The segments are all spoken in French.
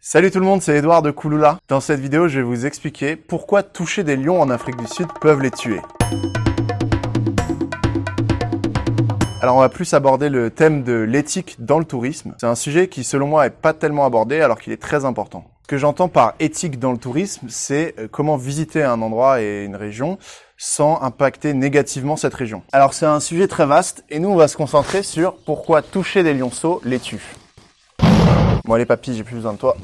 Salut tout le monde, c'est Edouard de Kouloula. Dans cette vidéo, je vais vous expliquer pourquoi toucher des lions en Afrique du Sud peuvent les tuer. Alors on va plus aborder le thème de l'éthique dans le tourisme. C'est un sujet qui selon moi n'est pas tellement abordé alors qu'il est très important. Ce que j'entends par éthique dans le tourisme, c'est euh, comment visiter un endroit et une région sans impacter négativement cette région. Alors c'est un sujet très vaste et nous on va se concentrer sur pourquoi toucher des lionceaux les tue. Bon allez papy, j'ai plus besoin de toi.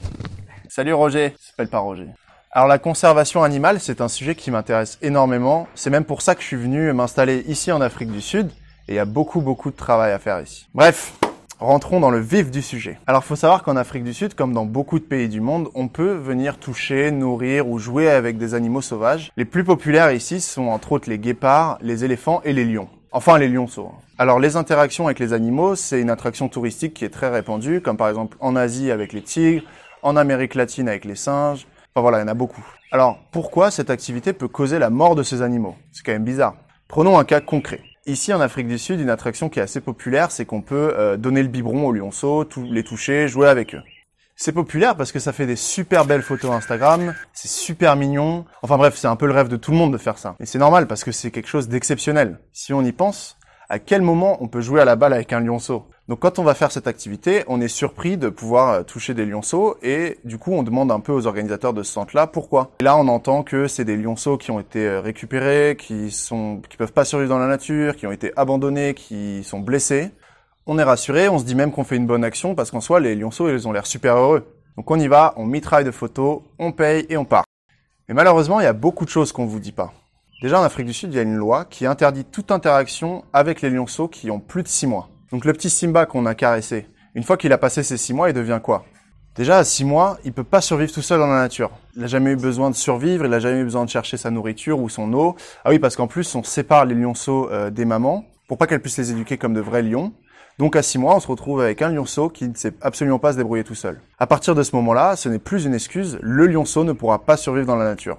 Salut Roger, je s'appelle pas Roger. Alors la conservation animale, c'est un sujet qui m'intéresse énormément. C'est même pour ça que je suis venu m'installer ici en Afrique du Sud. Et il y a beaucoup beaucoup de travail à faire ici. Bref, rentrons dans le vif du sujet. Alors faut savoir qu'en Afrique du Sud, comme dans beaucoup de pays du monde, on peut venir toucher, nourrir ou jouer avec des animaux sauvages. Les plus populaires ici sont entre autres les guépards, les éléphants et les lions. Enfin, les lionceaux. Alors, les interactions avec les animaux, c'est une attraction touristique qui est très répandue, comme par exemple en Asie avec les tigres, en Amérique latine avec les singes. Enfin voilà, il y en a beaucoup. Alors, pourquoi cette activité peut causer la mort de ces animaux C'est quand même bizarre. Prenons un cas concret. Ici, en Afrique du Sud, une attraction qui est assez populaire, c'est qu'on peut euh, donner le biberon aux lionceaux, tout, les toucher, jouer avec eux. C'est populaire parce que ça fait des super belles photos Instagram, c'est super mignon. Enfin bref, c'est un peu le rêve de tout le monde de faire ça. Et c'est normal parce que c'est quelque chose d'exceptionnel. Si on y pense, à quel moment on peut jouer à la balle avec un lionceau Donc quand on va faire cette activité, on est surpris de pouvoir euh, toucher des lionceaux et du coup on demande un peu aux organisateurs de ce centre-là pourquoi. Et là on entend que c'est des lionceaux qui ont été euh, récupérés, qui sont qui peuvent pas survivre dans la nature, qui ont été abandonnés, qui sont blessés on est rassuré, on se dit même qu'on fait une bonne action parce qu'en soi, les lionceaux, ils ont l'air super heureux. Donc on y va, on mitraille de photos, on paye et on part. Mais malheureusement, il y a beaucoup de choses qu'on vous dit pas. Déjà, en Afrique du Sud, il y a une loi qui interdit toute interaction avec les lionceaux qui ont plus de 6 mois. Donc le petit Simba qu'on a caressé, une fois qu'il a passé ses 6 mois, il devient quoi Déjà, à 6 mois, il peut pas survivre tout seul dans la nature. Il n'a jamais eu besoin de survivre, il n'a jamais eu besoin de chercher sa nourriture ou son eau. Ah oui, parce qu'en plus, on sépare les lionceaux euh, des mamans pour pas qu'elles puissent les éduquer comme de vrais lions. Donc à 6 mois, on se retrouve avec un lionceau qui ne sait absolument pas se débrouiller tout seul. À partir de ce moment-là, ce n'est plus une excuse, le lionceau ne pourra pas survivre dans la nature.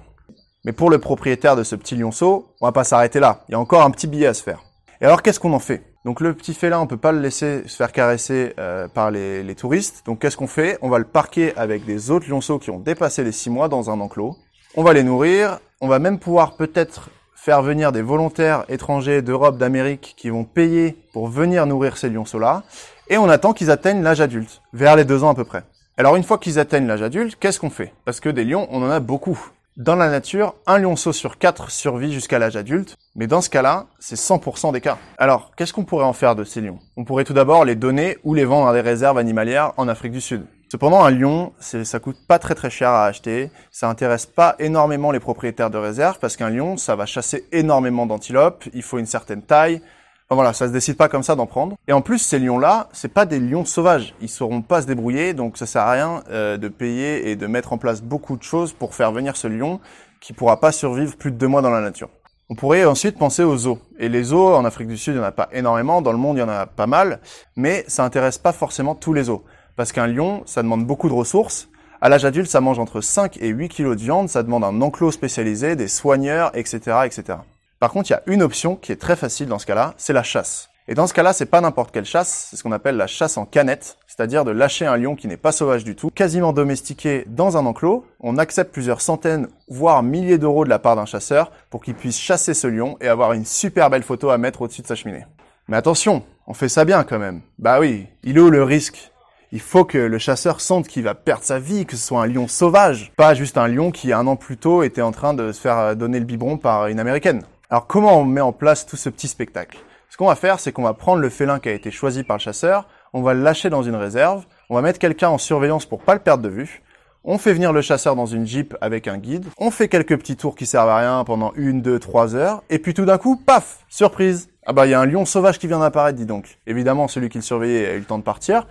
Mais pour le propriétaire de ce petit lionceau, on va pas s'arrêter là, il y a encore un petit billet à se faire. Et alors qu'est-ce qu'on en fait Donc le petit félin, on peut pas le laisser se faire caresser euh, par les, les touristes, donc qu'est-ce qu'on fait On va le parquer avec des autres lionceaux qui ont dépassé les 6 mois dans un enclos, on va les nourrir, on va même pouvoir peut-être faire venir des volontaires étrangers d'Europe, d'Amérique, qui vont payer pour venir nourrir ces lionceaux-là, et on attend qu'ils atteignent l'âge adulte, vers les deux ans à peu près. Alors une fois qu'ils atteignent l'âge adulte, qu'est-ce qu'on fait Parce que des lions, on en a beaucoup. Dans la nature, un lionceau sur quatre survit jusqu'à l'âge adulte, mais dans ce cas-là, c'est 100% des cas. Alors, qu'est-ce qu'on pourrait en faire de ces lions On pourrait tout d'abord les donner ou les vendre à des réserves animalières en Afrique du Sud. Cependant, un lion, ça coûte pas très très cher à acheter. Ça intéresse pas énormément les propriétaires de réserve parce qu'un lion, ça va chasser énormément d'antilopes. Il faut une certaine taille. Enfin, voilà, ça se décide pas comme ça d'en prendre. Et en plus, ces lions-là, c'est pas des lions sauvages. Ils sauront pas se débrouiller, donc ça sert à rien euh, de payer et de mettre en place beaucoup de choses pour faire venir ce lion qui pourra pas survivre plus de deux mois dans la nature. On pourrait ensuite penser aux zoos. Et les zoos, en Afrique du Sud, il n'y en a pas énormément, dans le monde, il y en a pas mal, mais ça intéresse pas forcément tous les zoos. Parce qu'un lion, ça demande beaucoup de ressources. À l'âge adulte, ça mange entre 5 et 8 kilos de viande, ça demande un enclos spécialisé, des soigneurs, etc., etc. Par contre, il y a une option qui est très facile dans ce cas-là, c'est la chasse. Et dans ce cas-là, c'est pas n'importe quelle chasse, c'est ce qu'on appelle la chasse en canette, c'est-à-dire de lâcher un lion qui n'est pas sauvage du tout, quasiment domestiqué dans un enclos. On accepte plusieurs centaines, voire milliers d'euros de la part d'un chasseur pour qu'il puisse chasser ce lion et avoir une super belle photo à mettre au-dessus de sa cheminée. Mais attention, on fait ça bien quand même. Bah oui, il est où le risque il faut que le chasseur sente qu'il va perdre sa vie, que ce soit un lion sauvage, pas juste un lion qui un an plus tôt était en train de se faire euh, donner le biberon par une américaine. Alors comment on met en place tout ce petit spectacle Ce qu'on va faire, c'est qu'on va prendre le félin qui a été choisi par le chasseur, on va le lâcher dans une réserve, on va mettre quelqu'un en surveillance pour pas le perdre de vue, on fait venir le chasseur dans une jeep avec un guide, on fait quelques petits tours qui servent à rien pendant une, deux, trois heures, et puis tout d'un coup, paf, surprise. Ah bah il y a un lion sauvage qui vient d'apparaître, dis donc. Évidemment, celui qui le surveillait a eu le temps de partir,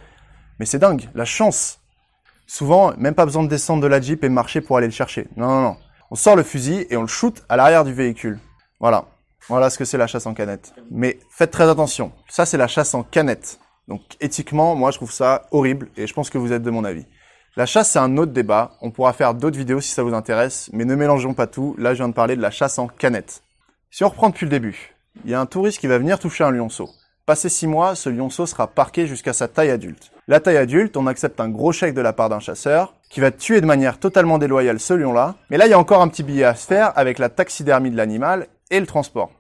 mais c'est dingue, la chance. Souvent, même pas besoin de descendre de la Jeep et marcher pour aller le chercher. Non, non, non. On sort le fusil et on le shoot à l'arrière du véhicule. Voilà. Voilà ce que c'est la chasse en canette. Mais faites très attention. Ça, c'est la chasse en canette. Donc, éthiquement, moi, je trouve ça horrible et je pense que vous êtes de mon avis. La chasse, c'est un autre débat. On pourra faire d'autres vidéos si ça vous intéresse, mais ne mélangeons pas tout. Là, je viens de parler de la chasse en canette. Si on reprend depuis le début, il y a un touriste qui va venir toucher un lionceau. Passé six mois, ce lionceau sera parqué jusqu'à sa taille adulte. La taille adulte, on accepte un gros chèque de la part d'un chasseur, qui va tuer de manière totalement déloyale ce lion-là. Mais là, il y a encore un petit billet à se faire avec la taxidermie de l'animal et le transport.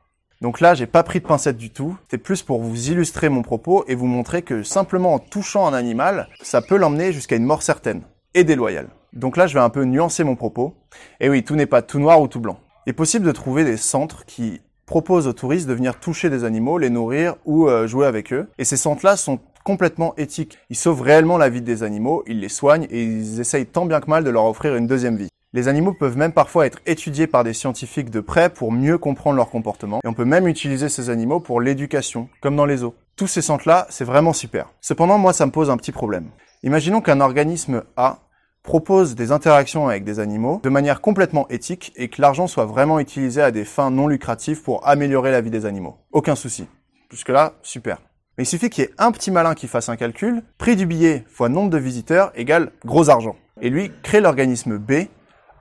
Donc là, j'ai pas pris de pincette du tout. C'est plus pour vous illustrer mon propos et vous montrer que simplement en touchant un animal, ça peut l'emmener jusqu'à une mort certaine et déloyale. Donc là, je vais un peu nuancer mon propos. Et oui, tout n'est pas tout noir ou tout blanc. Il est possible de trouver des centres qui propose aux touristes de venir toucher des animaux, les nourrir ou euh, jouer avec eux. Et ces centres-là sont complètement éthiques. Ils sauvent réellement la vie des animaux, ils les soignent et ils essayent tant bien que mal de leur offrir une deuxième vie. Les animaux peuvent même parfois être étudiés par des scientifiques de près pour mieux comprendre leur comportement, et on peut même utiliser ces animaux pour l'éducation, comme dans les eaux. Tous ces centres-là, c'est vraiment super. Cependant, moi, ça me pose un petit problème. Imaginons qu'un organisme A propose des interactions avec des animaux de manière complètement éthique et que l'argent soit vraiment utilisé à des fins non lucratives pour améliorer la vie des animaux. Aucun souci. Jusque là, super. Mais il suffit qu'il y ait un petit malin qui fasse un calcul, prix du billet fois nombre de visiteurs égale gros argent. Et lui crée l'organisme B,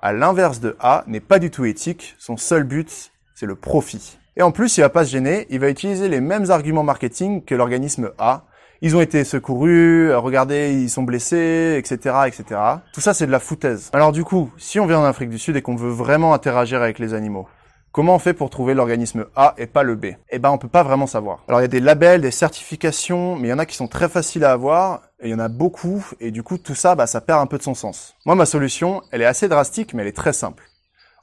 à l'inverse de A, n'est pas du tout éthique, son seul but, c'est le profit. Et en plus, il va pas se gêner, il va utiliser les mêmes arguments marketing que l'organisme A, ils ont été secourus, euh, regardez, ils sont blessés, etc., etc. Tout ça, c'est de la foutaise. Alors du coup, si on vient en Afrique du Sud et qu'on veut vraiment interagir avec les animaux, Comment on fait pour trouver l'organisme A et pas le B Eh ben, on peut pas vraiment savoir. Alors, il y a des labels, des certifications, mais il y en a qui sont très faciles à avoir, et il y en a beaucoup, et du coup, tout ça, bah, ça perd un peu de son sens. Moi, ma solution, elle est assez drastique, mais elle est très simple.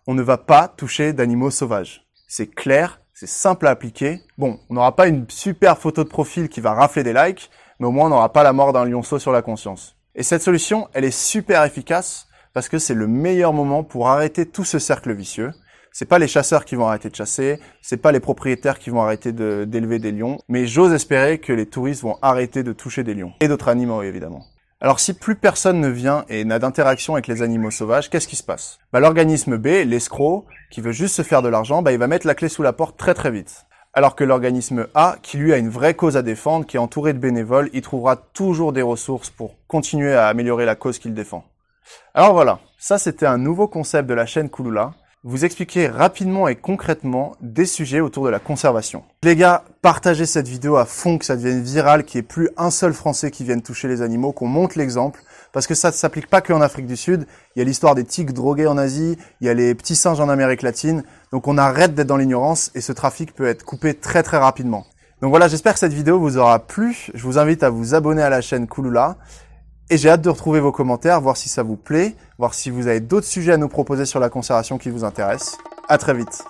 On ne va pas toucher d'animaux sauvages. C'est clair, c'est simple à appliquer. Bon, on n'aura pas une super photo de profil qui va rafler des likes, mais au moins on n'aura pas la mort d'un lionceau sur la conscience. Et cette solution, elle est super efficace parce que c'est le meilleur moment pour arrêter tout ce cercle vicieux. C'est pas les chasseurs qui vont arrêter de chasser, c'est pas les propriétaires qui vont arrêter d'élever des lions, mais j'ose espérer que les touristes vont arrêter de toucher des lions. Et d'autres animaux, évidemment. Alors si plus personne ne vient et n'a d'interaction avec les animaux sauvages, qu'est-ce qui se passe bah, L'organisme B, l'escroc, qui veut juste se faire de l'argent, bah, il va mettre la clé sous la porte très très vite. Alors que l'organisme A, qui lui a une vraie cause à défendre, qui est entouré de bénévoles, il trouvera toujours des ressources pour continuer à améliorer la cause qu'il défend. Alors voilà, ça c'était un nouveau concept de la chaîne Kulula vous expliquer rapidement et concrètement des sujets autour de la conservation. Les gars, partagez cette vidéo à fond, que ça devienne viral, qu'il n'y ait plus un seul Français qui vienne toucher les animaux, qu'on monte l'exemple, parce que ça ne s'applique pas qu'en Afrique du Sud, il y a l'histoire des tiques drogués en Asie, il y a les petits singes en Amérique latine, donc on arrête d'être dans l'ignorance et ce trafic peut être coupé très très rapidement. Donc voilà, j'espère que cette vidéo vous aura plu, je vous invite à vous abonner à la chaîne Kouloula, et j'ai hâte de retrouver vos commentaires, voir si ça vous plaît, voir si vous avez d'autres sujets à nous proposer sur la conservation qui vous intéressent. À très vite.